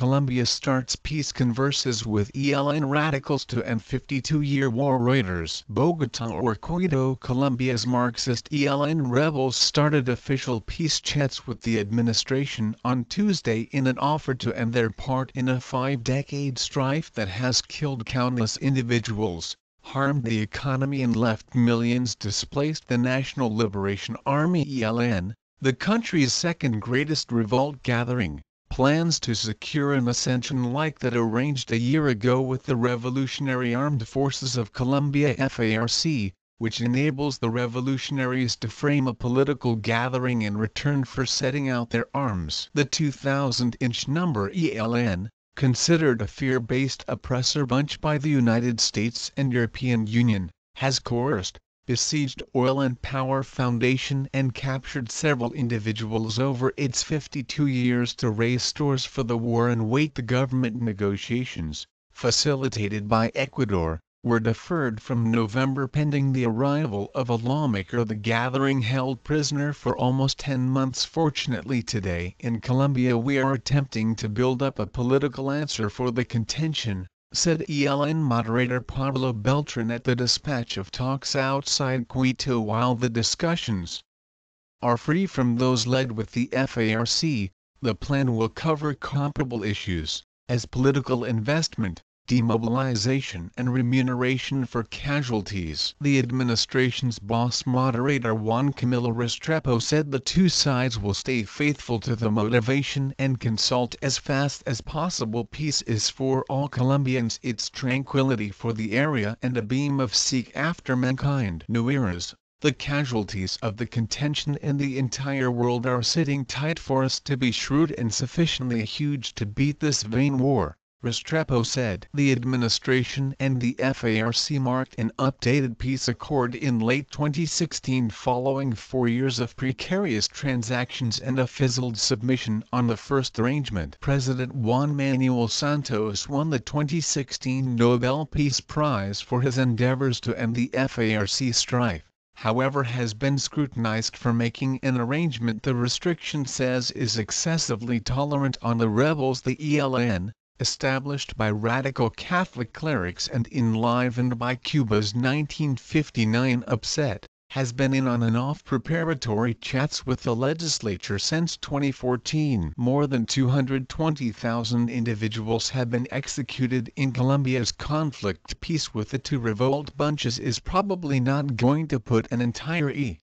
Colombia starts peace converses with ELN radicals to end 52-year war Reuters. Bogota or Quito Colombia's Marxist ELN rebels started official peace chats with the administration on Tuesday in an offer to end their part in a five-decade strife that has killed countless individuals, harmed the economy and left millions displaced. The National Liberation Army ELN, the country's second greatest revolt gathering, plans to secure an ascension like that arranged a year ago with the Revolutionary Armed Forces of Colombia FARC, which enables the revolutionaries to frame a political gathering in return for setting out their arms. The 2000-inch number ELN, considered a fear-based oppressor bunch by the United States and European Union, has coerced, besieged oil and power foundation and captured several individuals over its 52 years to raise stores for the war and wait the government negotiations, facilitated by Ecuador, were deferred from November pending the arrival of a lawmaker the gathering held prisoner for almost 10 months fortunately today in Colombia we are attempting to build up a political answer for the contention, said ELN moderator Pablo Beltran at the dispatch of talks outside Quito while the discussions are free from those led with the FARC, the plan will cover comparable issues, as political investment, demobilization and remuneration for casualties. The administration's boss moderator Juan Camilo Restrepo said the two sides will stay faithful to the motivation and consult as fast as possible. Peace is for all Colombians, it's tranquility for the area and a beam of seek after mankind. New eras. The casualties of the contention and the entire world are sitting tight for us to be shrewd and sufficiently huge to beat this vain war. Restrepo said. The administration and the FARC marked an updated peace accord in late 2016 following four years of precarious transactions and a fizzled submission on the first arrangement. President Juan Manuel Santos won the 2016 Nobel Peace Prize for his endeavors to end the FARC strife however has been scrutinized for making an arrangement the restriction says is excessively tolerant on the rebels the ELN established by radical Catholic clerics and enlivened by Cuba's 1959 upset, has been in on and off preparatory chats with the legislature since 2014. More than 220,000 individuals have been executed in Colombia's conflict. Peace with the two revolt bunches is probably not going to put an entire E.